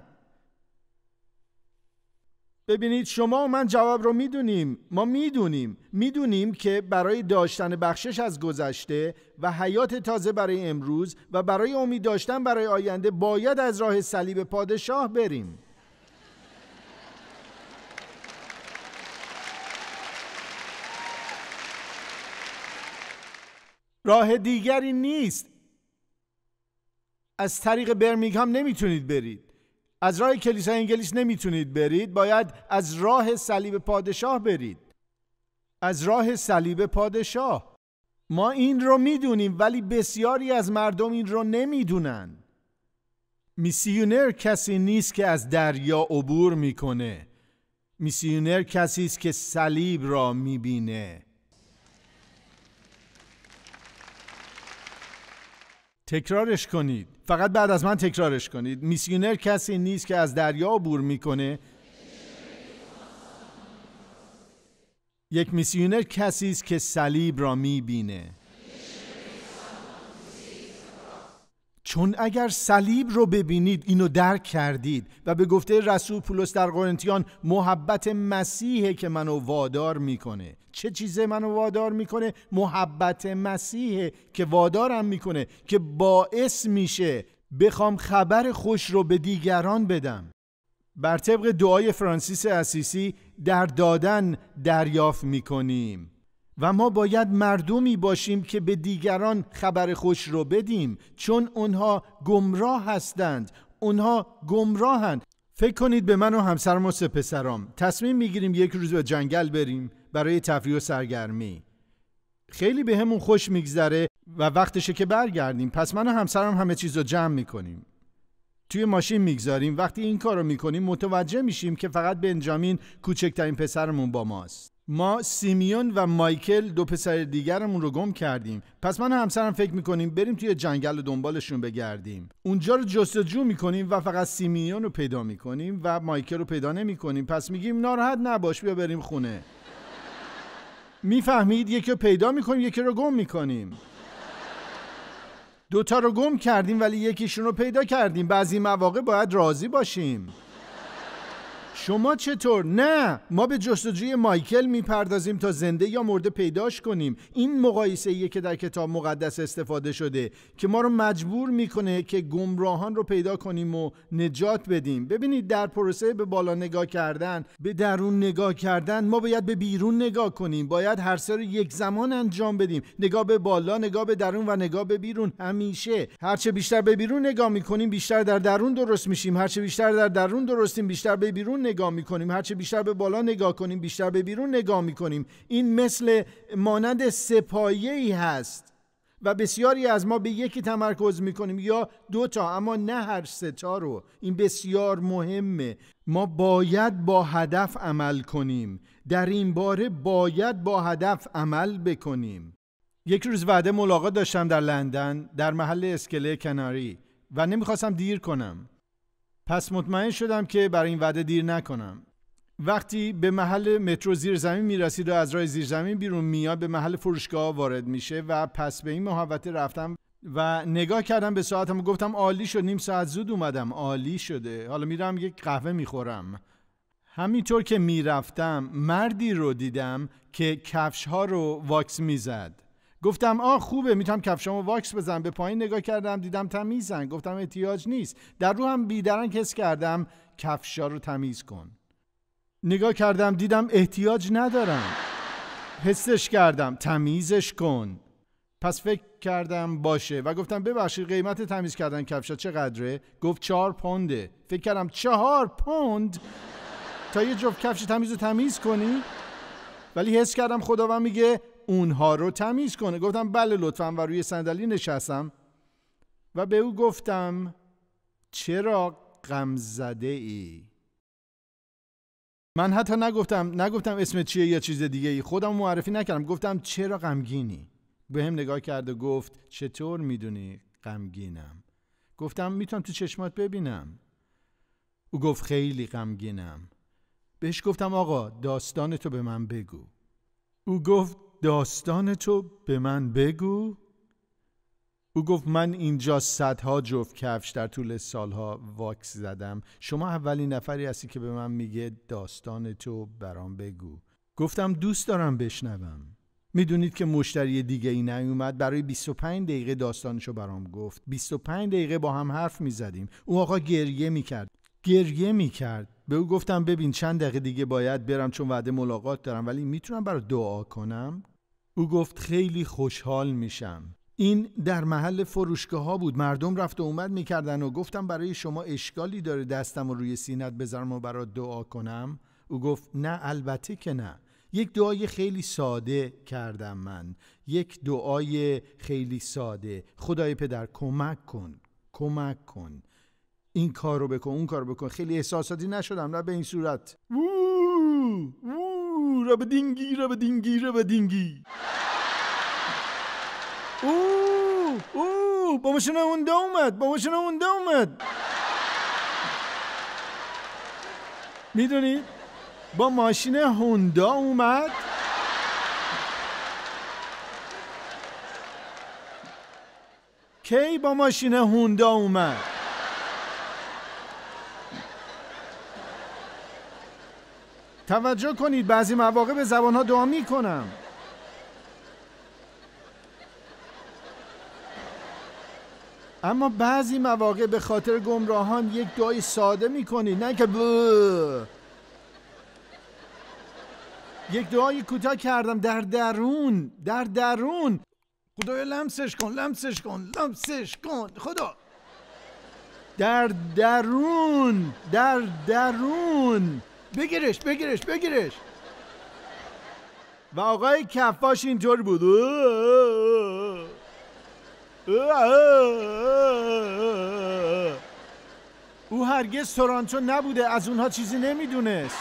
ببینید شما و من جواب رو میدونیم ما میدونیم میدونیم که برای داشتن بخشش از گذشته و حیات تازه برای امروز و برای امید داشتن برای آینده باید از راه صلیب پادشاه بریم راه دیگری نیست از طریق برمینگهام نمیتونید برید از راه کلیسا انگلیس نمیتونید برید باید از راه صلیب پادشاه برید از راه صلیب پادشاه ما این رو میدونیم ولی بسیاری از مردم این رو نمیدونن میسیونر کسی نیست که از دریا عبور میکنه میسیونر کسی است که صلیب را میبینه تکرارش کنید فقط بعد از من تکرارش کنید میسیونر کسی نیست که از دریا عبور میکنه یک میسیونر کسی است که صلیب را میبینه چون اگر صلیب رو ببینید اینو درک کردید و به گفته رسول پولس در قرنتیان محبت مسیحه که منو وادار میکنه چه چیزه منو وادار میکنه محبت مسیحه که وادارم میکنه که باعث میشه بخوام خبر خوش رو به دیگران بدم بر طبق دعای فرانسیس اسیسی در دادن دریافت میکنیم و ما باید مردمی باشیم که به دیگران خبر خوش رو بدیم چون اونها گمراه هستند اونها گمراهند فکر کنید به من و همسرم و سه پسرام تصمیم میگیریم یک روز به جنگل بریم برای تفریح و سرگرمی خیلی به همون خوش میگذره و وقتشه که برگردیم پس من و همسرم همه چیز رو جمع میکنیم توی ماشین میگذاریم وقتی این کار رو میکنیم متوجه میشیم که فقط بنجامین کوچکترین پسرمون با ماست ما سیمیون و مایکل دو پسر دیگرمون رو گم کردیم پس من همسرم فکر میکنیم بریم توی جنگل و دنبالشون بگردیم اونجا رو جستجو میکنیم و فقط سیمیون رو پیدا میکنیم و مایکل رو پیدا نمیکنیم پس میگیم ناراحت نباش بیا بریم خونه میفهمید یکی رو پیدا میکنیم یکی رو گم میکنیم دوتا رو گم کردیم ولی یکیشون رو پیدا کردیم بعضی مواقع باید راضی باشیم شما چطور؟ نه ما به جستجوی مایکل میپردازیم تا زنده یا مرده پیداش کنیم این مقایسه ایه که در کتاب مقدس استفاده شده که ما رو مجبور میکنه که گمراهان رو پیدا کنیم و نجات بدیم ببینید در پروسه به بالا نگاه کردن به درون نگاه کردن ما باید به بیرون نگاه کنیم باید هر سر رو یک زمان انجام بدیم نگاه به بالا نگاه به درون و نگاه به بیرون همیشه هرچه بیشتر به بیرون نگاه میکنیم بیشتر در درون درست میشیم هرچه بیشتر در درون درستیم بیشتر به بیرون نگاه هر چه بیشتر به بالا نگاه کنیم بیشتر به بیرون نگاه میکنیم این مثل مانند سپایی هست و بسیاری از ما به یکی تمرکز میکنیم یا دو تا اما نه هر سه رو این بسیار مهمه ما باید با هدف عمل کنیم در این باره باید با هدف عمل بکنیم یک روز وعده ملاقات داشتم در لندن در محل اسکله کناری و نمیخواستم دیر کنم پس مطمئن شدم که برای این وعده دیر نکنم وقتی به محل مترو زیرزمین میرسید و از راه زیرزمین بیرون میاد به محل فروشگاه وارد میشه و پس به این محوطه رفتم و نگاه کردم به ساعتم و گفتم عالی شد نیم ساعت زود اومدم عالی شده حالا میرم یک قهوه میخورم همینطور که میرفتم مردی رو دیدم که کفش ها رو واکس میزد گفتم آه خوبه میتونم کفشامو واکس بزنم به پایین نگاه کردم دیدم تمیزن گفتم احتیاج نیست در هم بیدرنگ حس کردم کفشا رو تمیز کن نگاه کردم دیدم احتیاج ندارم حسش کردم تمیزش کن پس فکر کردم باشه و گفتم ببخشید قیمت تمیز کردن کفشا چقدره گفت چهار پونده فکر کردم چهار پوند تا یه جفت کفش تمیز رو تمیز کنی ولی حس کردم خداوند میگه اونها رو تمیز کنه گفتم بله لطفا و روی صندلی نشستم و به او گفتم چرا غم زده ای من حتی نگفتم نگفتم اسم چیه یا چیز دیگه ای خودم معرفی نکردم گفتم چرا غمگینی به هم نگاه کرد و گفت چطور میدونی غمگینم گفتم میتونم تو چشمات ببینم او گفت خیلی غمگینم بهش گفتم آقا داستان تو به من بگو او گفت داستان تو به من بگو او گفت من اینجا صدها جفت کفش در طول سالها واکس زدم شما اولین نفری هستی که به من میگه داستان تو برام بگو گفتم دوست دارم بشنوم میدونید که مشتری دیگه ای نیومد برای 25 دقیقه داستانشو برام گفت 25 دقیقه با هم حرف میزدیم او آقا گریه میکرد گریه میکرد به او گفتم ببین چند دقیقه دیگه باید برم چون وعده ملاقات دارم ولی میتونم برای دعا کنم او گفت خیلی خوشحال میشم این در محل فروشگاه ها بود مردم رفت و اومد میکردن و گفتم برای شما اشکالی داره دستم و روی سینت بذارم و برات دعا کنم او گفت نه البته که نه یک دعای خیلی ساده کردم من یک دعای خیلی ساده خدای پدر کمک کن کمک کن این کار رو بکن اون کار رو بکن خیلی احساساتی نشدم نه به این صورت وو! به دینگی رب دینگی رب دینگی اوه ماشین باباشون اونده اومد ماشین اونده اومد میدونید با ماشین هوندا اومد کی با ماشین هوندا اومد توجه کنید بعضی مواقع به زبانها دعا می کنم اما بعضی مواقع به خاطر گمراهان یک دعای ساده می کنید نه که یک دعای کوتاه کردم در درون در درون خدایا لمسش کن لمسش کن لمسش کن خدا در درون در درون بگیرش بگیرش بگیرش و آقای کفاش اینطور بود او هرگز سورانچو نبوده از اونها چیزی نمیدونست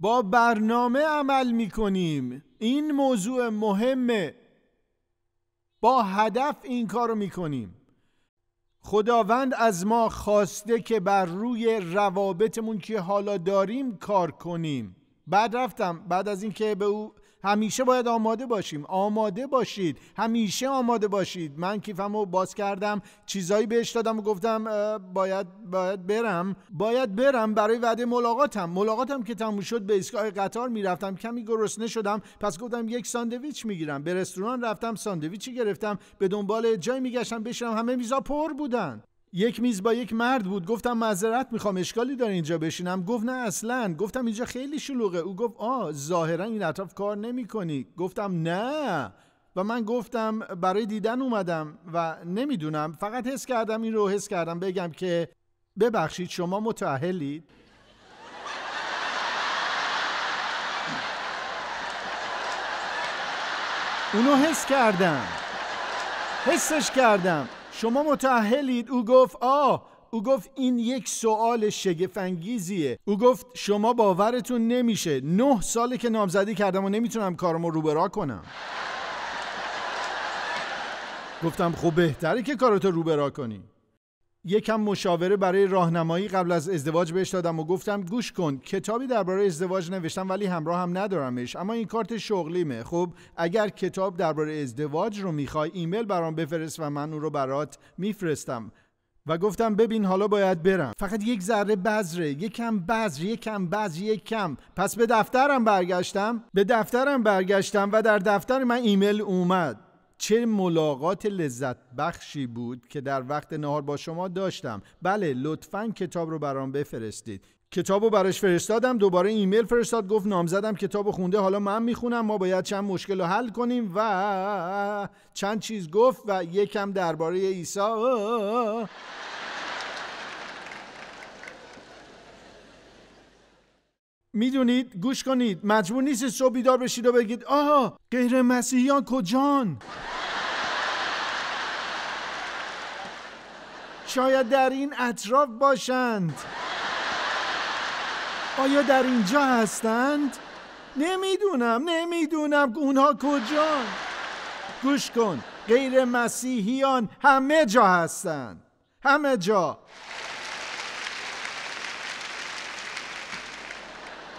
با برنامه عمل میکنیم این موضوع مهمه با هدف این کار رو میکنیم خداوند از ما خواسته که بر روی روابطمون که حالا داریم کار کنیم بعد رفتم بعد از اینکه به او همیشه باید آماده باشیم آماده باشید همیشه آماده باشید من کیفم رو باز کردم چیزایی بهش دادم و گفتم باید باید برم باید برم برای وعده ملاقاتم ملاقاتم که تموم شد به ایستگاه قطار میرفتم کمی گرسنه شدم پس گفتم یک ساندویچ میگیرم به رستوران رفتم ساندویچی گرفتم به دنبال جای میگشتم بشم همه میزا پر بودن یک میز با یک مرد بود گفتم معذرت میخوام اشکالی داره اینجا بشینم گفت نه اصلا گفتم اینجا خیلی شلوغه او گفت آ ظاهرا این اطراف کار نمیکنی گفتم نه و من گفتم برای دیدن اومدم و نمیدونم فقط حس کردم این رو حس کردم بگم که ببخشید شما متعهلید اونو حس کردم حسش کردم شما متعهلید او گفت آه او گفت این یک سوال شگفنگیزیه او گفت شما باورتون نمیشه نه ساله که نامزدی کردم و نمیتونم کارمو روبرا کنم گفتم خب بهتره که کارتو روبرا کنی یکم مشاوره برای راهنمایی قبل از ازدواج بهش دادم و گفتم گوش کن کتابی درباره ازدواج نوشتم ولی همراه هم ندارمش اما این کارت شغلیمه خب اگر کتاب درباره ازدواج رو میخوای ایمیل برام بفرست و من اون رو برات میفرستم و گفتم ببین حالا باید برم فقط یک ذره بذره یک کم بذر یک کم بذر یک کم پس به دفترم برگشتم به دفترم برگشتم و در دفتر من ایمیل اومد چه ملاقات لذت بخشی بود که در وقت نهار با شما داشتم بله لطفا کتاب رو برام بفرستید کتاب رو براش فرستادم دوباره ایمیل فرستاد گفت نام زدم کتاب خونده حالا من میخونم ما باید چند مشکل رو حل کنیم و چند چیز گفت و یکم درباره عیسی میدونید گوش کنید مجبور نیستید صبح بیدار بشید و بگید آها غیر مسیحیان کجان شاید در این اطراف باشند آیا در اینجا هستند؟ نمیدونم نمیدونم اونها کجان گوش کن غیر مسیحیان همه جا هستند همه جا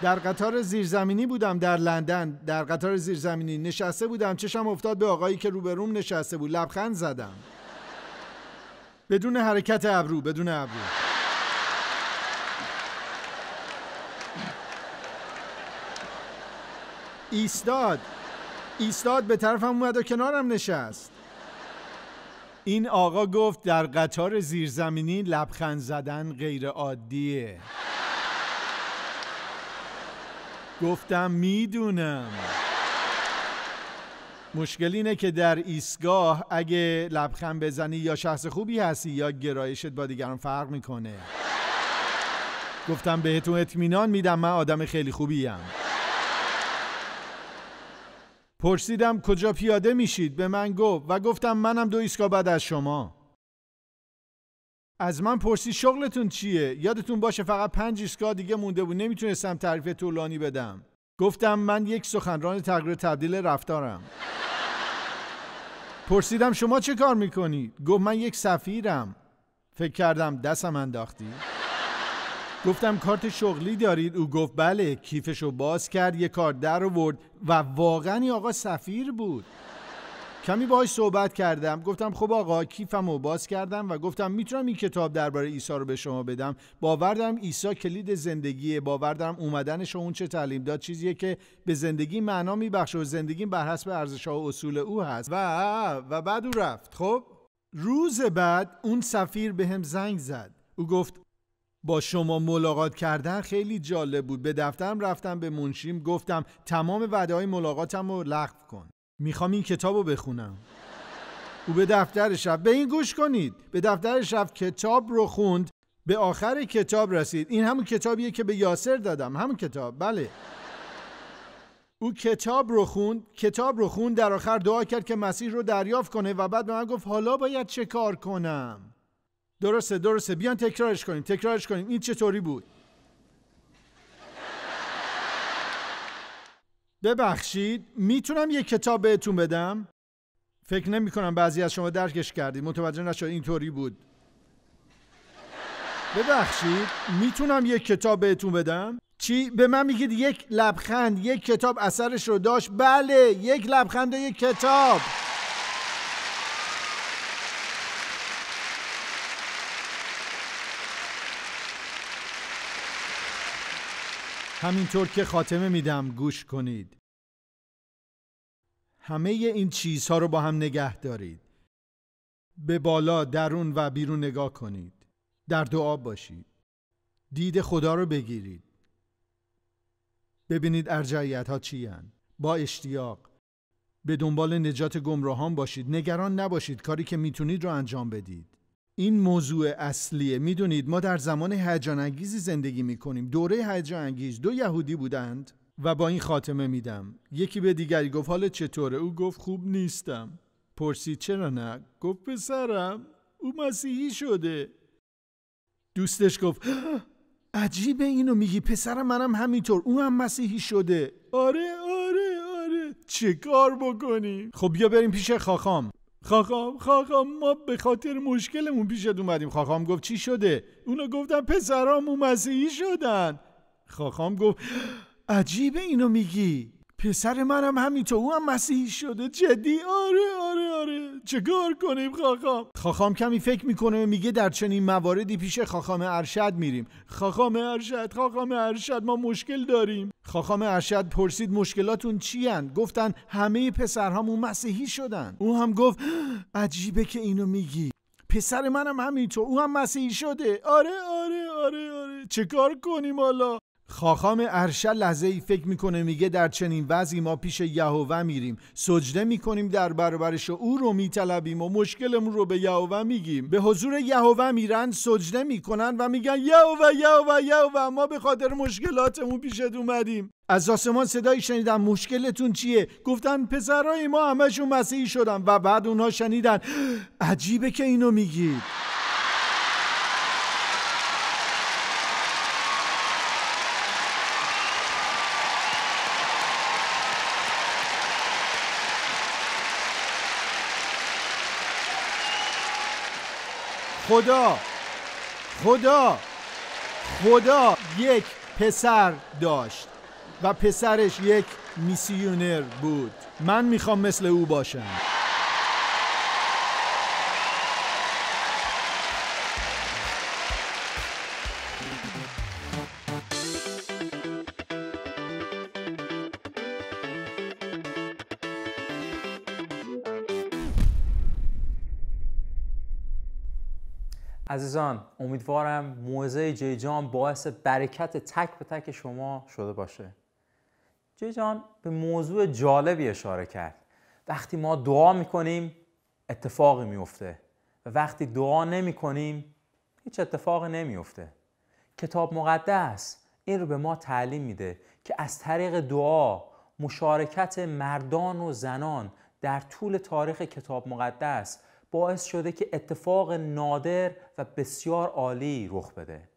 در قطار زیرزمینی بودم در لندن در قطار زیرزمینی نشسته بودم چشم افتاد به آقایی که روبروم نشسته بود لبخند زدم بدون حرکت ابرو بدون ابرو ایستاد ایستاد به طرفم اومد و کنارم نشست این آقا گفت در قطار زیرزمینی لبخند زدن غیر عادیه گفتم میدونم مشکل اینه که در ایستگاه اگه لبخند بزنی یا شخص خوبی هستی یا گرایشت با دیگران فرق میکنه گفتم بهتون اطمینان میدم من آدم خیلی خوبیم پرسیدم کجا پیاده میشید به من گفت و گفتم منم دو ایستگاه بعد از شما از من پرسید شغلتون چیه یادتون باشه فقط پنج ایستگاه دیگه مونده بود نمیتونستم تعریف طولانی بدم گفتم من یک سخنران تغییر تبدیل رفتارم پرسیدم شما چه کار میکنید گفت من یک سفیرم فکر کردم دستم انداختی گفتم کارت شغلی دارید او گفت بله کیفشو باز کرد یه کار در ورد و واقعا آقا سفیر بود کمی باهاش صحبت کردم گفتم خب آقا کیفم رو باز کردم و گفتم میتونم این کتاب درباره عیسی رو به شما بدم باور دارم عیسی کلید زندگیه باور دارم اومدنش و اون چه تعلیم داد چیزیه که به زندگی معنا میبخشه و زندگی بر حسب ارزش و اصول او هست و و بعد او رفت خب روز بعد اون سفیر به هم زنگ زد او گفت با شما ملاقات کردن خیلی جالب بود به دفترم رفتم به منشیم گفتم تمام وعده های ملاقاتم رو لغو کن میخوام این کتاب رو بخونم او به دفترش شب به این گوش کنید به دفترش رفت کتاب رو خوند به آخر کتاب رسید این همون کتابیه که به یاسر دادم همون کتاب بله او کتاب رو خوند کتاب رو خوند در آخر دعا کرد که مسیح رو دریافت کنه و بعد به من گفت حالا باید چه کار کنم درسته درسته بیان تکرارش کنیم تکرارش کنیم این چطوری بود ببخشید میتونم یه کتاب بهتون بدم؟ فکر نمی کنم بعضی از شما درکش کردید متوجه نشد اینطوری بود ببخشید میتونم یک کتاب بهتون بدم؟ چی؟ به من میگید یک لبخند یک کتاب اثرش رو داشت؟ بله یک لبخند و یک کتاب همینطور که خاتمه میدم گوش کنید همه این چیزها رو با هم نگه دارید به بالا درون و بیرون نگاه کنید در دعا باشید دید خدا رو بگیرید ببینید ارجعیت ها چی با اشتیاق به دنبال نجات گمراهان باشید نگران نباشید کاری که میتونید رو انجام بدید این موضوع اصلیه میدونید ما در زمان هیجان انگیزی زندگی میکنیم دوره هیجان انگیز دو یهودی بودند و با این خاتمه میدم یکی به دیگری گفت حال چطوره او گفت خوب نیستم پرسید چرا نه گفت پسرم او مسیحی شده دوستش گفت عجیبه اینو میگی پسرم منم همینطور او هم مسیحی شده آره آره آره چه کار بکنیم؟ خب بیا بریم پیش خاخام خاخام خاخام ما به خاطر مشکلمون پیشت اومدیم خاخام گفت چی شده اونو گفتن پسرامو مسیحی شدن خاخام گفت عجیبه اینو میگی پسر منم همینطور او هم مسیحی شده جدی آره آره آره چگار کنیم خاخام خاخام کمی فکر میکنه و میگه در چنین مواردی پیش خاخام ارشد میریم خاخام ارشد خاخام ارشد ما مشکل داریم خاخام ارشد پرسید مشکلاتون چی گفتند گفتن همه پسرهامون مسیحی شدن او هم گفت عجیبه که اینو میگی پسر منم همینطور او هم مسیحی شده آره آره آره آره چه کنیم حالا خاخام ارشل لحظه ای فکر میکنه میگه در چنین وضعی ما پیش یهوه میریم سجده میکنیم در برابرش او رو میطلبیم و مشکلمون رو به یهوه میگیم به حضور یهوه میرن سجده میکنن و میگن یهوه یهوه یهوه ما به خاطر مشکلاتمون پیشت اومدیم از آسمان صدایی شنیدن مشکلتون چیه گفتن پسرای ما همشون مسیحی شدن و بعد اونها شنیدن عجیبه که اینو میگید خدا خدا خدا یک پسر داشت و پسرش یک میسیونر بود من میخوام مثل او باشم عزیزان امیدوارم موزه جی جان باعث برکت تک به تک شما شده باشه جی جان به موضوع جالبی اشاره کرد وقتی ما دعا میکنیم اتفاقی میفته و وقتی دعا نمیکنیم هیچ اتفاقی نمیفته کتاب مقدس این رو به ما تعلیم میده که از طریق دعا مشارکت مردان و زنان در طول تاریخ کتاب مقدس باعث شده که اتفاق نادر و بسیار عالی رخ بده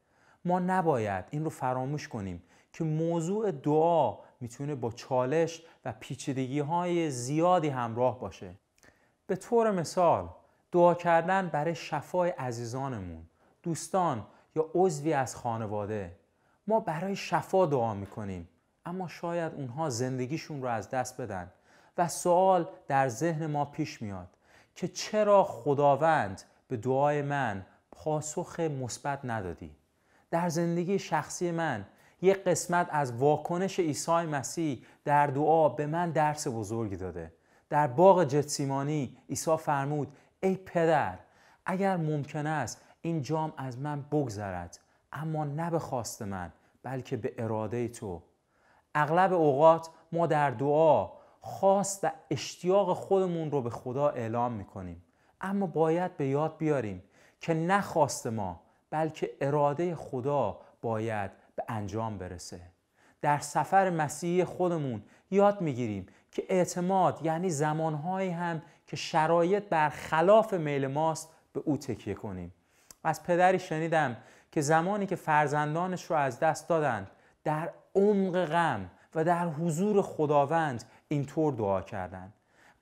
ما نباید این رو فراموش کنیم که موضوع دعا میتونه با چالش و پیچیدگی های زیادی همراه باشه به طور مثال دعا کردن برای شفای عزیزانمون دوستان یا عضوی از خانواده ما برای شفا دعا میکنیم اما شاید اونها زندگیشون رو از دست بدن و سوال در ذهن ما پیش میاد که چرا خداوند به دعای من پاسخ مثبت ندادی در زندگی شخصی من یک قسمت از واکنش عیسی مسیح در دعا به من درس بزرگی داده در باغ جتسیمانی عیسی فرمود ای پدر اگر ممکن است این جام از من بگذرد اما نه به خواست من بلکه به اراده تو اغلب اوقات ما در دعا خواست و اشتیاق خودمون رو به خدا اعلام میکنیم اما باید به یاد بیاریم که نه خواست ما بلکه اراده خدا باید به انجام برسه در سفر مسیحی خودمون یاد میگیریم که اعتماد یعنی زمانهایی هم که شرایط بر خلاف میل ماست به او تکیه کنیم از پدری شنیدم که زمانی که فرزندانش رو از دست دادند در عمق غم و در حضور خداوند اینطور دعا کردن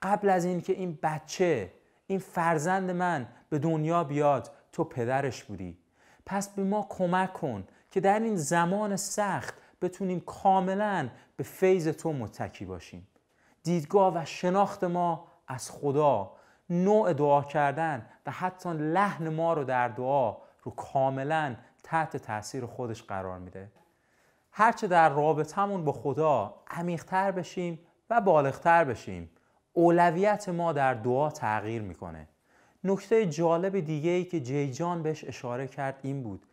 قبل از اینکه این بچه این فرزند من به دنیا بیاد تو پدرش بودی پس به ما کمک کن که در این زمان سخت بتونیم کاملا به فیض تو متکی باشیم دیدگاه و شناخت ما از خدا نوع دعا کردن و حتی لحن ما رو در دعا رو کاملا تحت تاثیر خودش قرار میده هرچه در رابطمون با خدا عمیقتر بشیم و بالغتر بشیم اولویت ما در دعا تغییر میکنه نکته جالب دیگه ای که جان بهش اشاره کرد این بود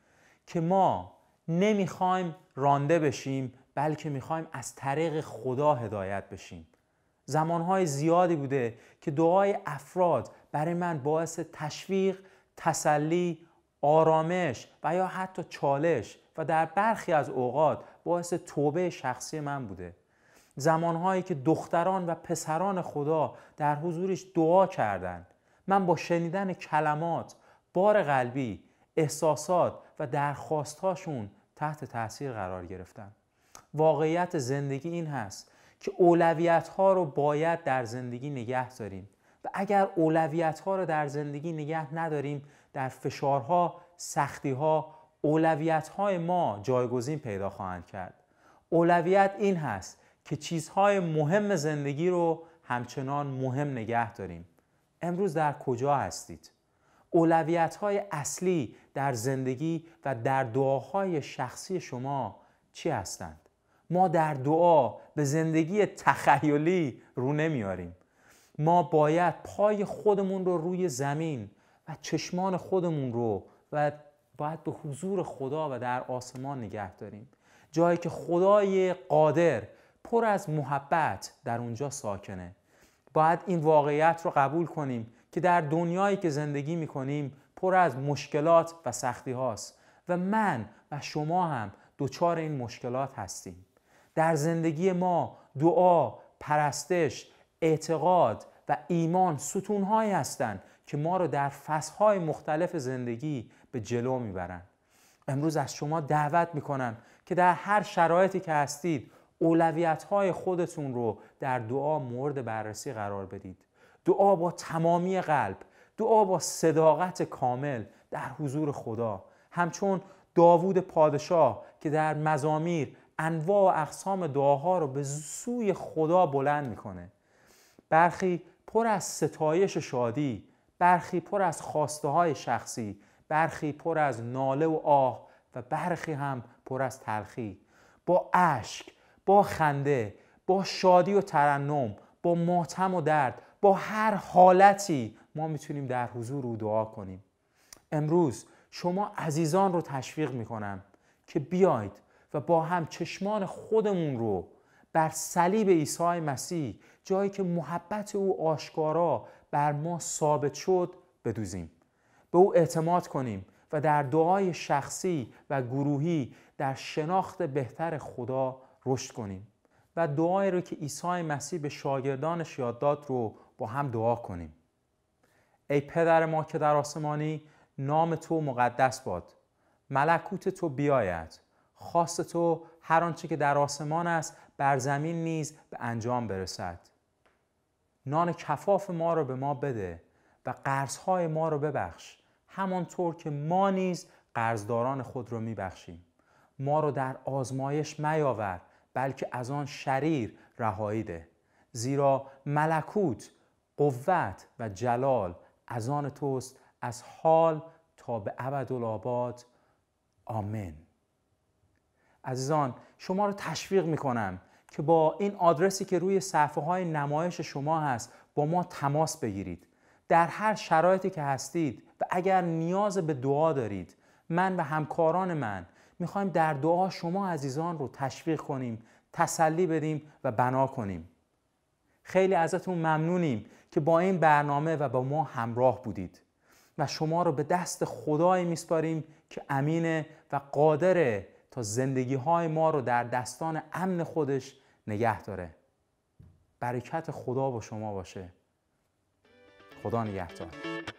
که ما نمیخوایم رانده بشیم بلکه میخوایم از طریق خدا هدایت بشیم زمانهای زیادی بوده که دعای افراد برای من باعث تشویق، تسلی، آرامش و یا حتی چالش و در برخی از اوقات باعث توبه شخصی من بوده زمانهایی که دختران و پسران خدا در حضورش دعا کردند من با شنیدن کلمات بار قلبی احساسات و درخواستهاشون تحت تاثیر قرار گرفتم واقعیت زندگی این هست که اولویت ها رو باید در زندگی نگه داریم و اگر اولویت ها رو در زندگی نگه نداریم در فشارها، سختیها، اولویت های ما جایگزین پیدا خواهند کرد اولویت این هست که چیزهای مهم زندگی رو همچنان مهم نگه داریم امروز در کجا هستید؟ اولویت های اصلی در زندگی و در دعاهای شخصی شما چی هستند؟ ما در دعا به زندگی تخیلی رو نمیاریم ما باید پای خودمون رو روی زمین و چشمان خودمون رو و باید به حضور خدا و در آسمان نگه داریم جایی که خدای قادر پر از محبت در اونجا ساکنه باید این واقعیت رو قبول کنیم که در دنیایی که زندگی می کنیم پر از مشکلات و سختی هاست و من و شما هم دوچار این مشکلات هستیم در زندگی ما دعا، پرستش، اعتقاد و ایمان ستونهایی هستند که ما رو در فصلهای مختلف زندگی به جلو میبرند. امروز از شما دعوت میکنم که در هر شرایطی که هستید اولویت های خودتون رو در دعا مورد بررسی قرار بدید دعا با تمامی قلب دعا با صداقت کامل در حضور خدا همچون داوود پادشاه که در مزامیر انواع و اقسام دعاها رو به سوی خدا بلند میکنه برخی پر از ستایش شادی برخی پر از خواسته های شخصی برخی پر از ناله و آه و برخی هم پر از تلخی با اشک با خنده با شادی و ترنم با ماتم و درد با هر حالتی ما میتونیم در حضور او دعا کنیم امروز شما عزیزان رو تشویق میکنم که بیاید و با هم چشمان خودمون رو بر صلیب عیسی مسیح جایی که محبت او آشکارا بر ما ثابت شد بدوزیم به او اعتماد کنیم و در دعای شخصی و گروهی در شناخت بهتر خدا رشد کنیم و دعایی رو که عیسی مسیح به شاگردانش یاد داد رو با هم دعا کنیم ای پدر ما که در آسمانی نام تو مقدس باد ملکوت تو بیاید خواست تو هر آنچه که در آسمان است بر زمین نیز به انجام برسد نان کفاف ما را به ما بده و قرضهای ما را ببخش همانطور که ما نیز قرضداران خود را میبخشیم ما رو در آزمایش میاور بلکه از آن شریر رهاییده زیرا ملکوت قوت و جلال از آن توست از حال تا به ابدالآباد آمین عزیزان شما رو تشویق میکنم که با این آدرسی که روی صفحه های نمایش شما هست با ما تماس بگیرید در هر شرایطی که هستید و اگر نیاز به دعا دارید من و همکاران من میخوایم در دعا شما عزیزان رو تشویق کنیم تسلی بدیم و بنا کنیم خیلی ازتون ممنونیم که با این برنامه و با ما همراه بودید و شما رو به دست خدایی میسپاریم که امینه و قادره تا زندگی های ما رو در دستان امن خودش نگه داره برکت خدا با شما باشه خدا نگهدار